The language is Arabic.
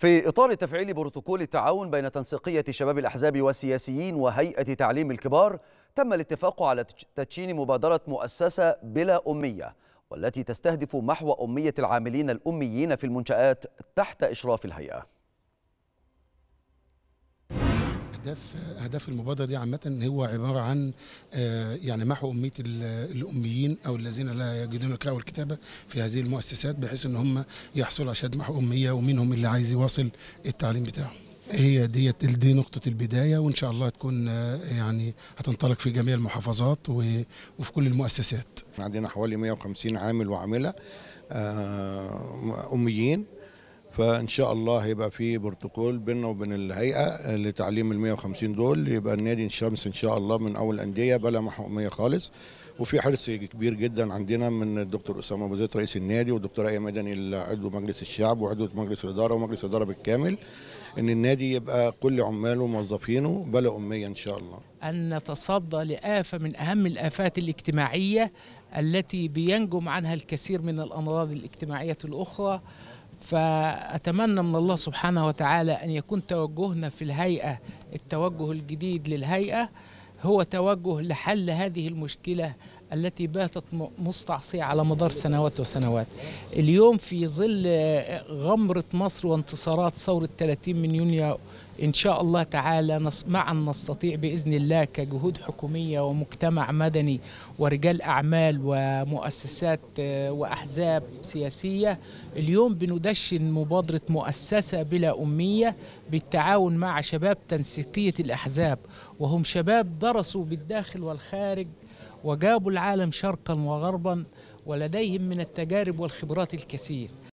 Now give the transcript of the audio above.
في إطار تفعيل بروتوكول التعاون بين تنسيقية شباب الأحزاب والسياسيين وهيئة تعليم الكبار تم الاتفاق على تدشين مبادرة مؤسسة بلا أمية والتي تستهدف محو أمية العاملين الأميين في المنشآت تحت إشراف الهيئة اهداف اهداف المبادره دي عامه هو عباره عن آه، يعني محو اميه الاميين او الذين لا يجدون القراءه والكتابه في هذه المؤسسات بحيث ان هم يحصلوا على شهاده محو اميه ومنهم اللي عايز يواصل التعليم بتاعه. هي ديت دي نقطة البداية وإن شاء الله تكون آه، يعني هتنطلق في جميع المحافظات وفي كل المؤسسات. عندنا حوالي 150 عامل وعاملة آه، أميين فان شاء الله هيبقى في بروتوكول بيننا وبين الهيئه لتعليم ال 150 دول يبقى النادي الشمس ان شاء الله من اول انديه بلا محكوميه خالص وفي حرص كبير جدا عندنا من الدكتور اسامه ابو زيد رئيس النادي والدكتور ايمن مدني عضو مجلس الشعب وعضو مجلس الاداره ومجلس الاداره بالكامل ان النادي يبقى كل عماله وموظفينه بلا اميه ان شاء الله. ان نتصدى لافه من اهم الافات الاجتماعيه التي بينجم عنها الكثير من الامراض الاجتماعيه الاخرى فأتمنى من الله سبحانه وتعالى أن يكون توجهنا في الهيئة التوجه الجديد للهيئة هو توجه لحل هذه المشكلة التي باتت مستعصية على مدار سنوات وسنوات اليوم في ظل غمرة مصر وانتصارات ثورة 30 من يونيو إن شاء الله تعالى معا نستطيع بإذن الله كجهود حكومية ومجتمع مدني ورجال أعمال ومؤسسات آه، وأحزاب سياسية اليوم بندشن مبادرة مؤسسة بلا أمية بالتعاون مع شباب تنسيقية الأحزاب وهم شباب درسوا بالداخل والخارج وجابوا العالم شرقا وغربا ولديهم من التجارب والخبرات الكثير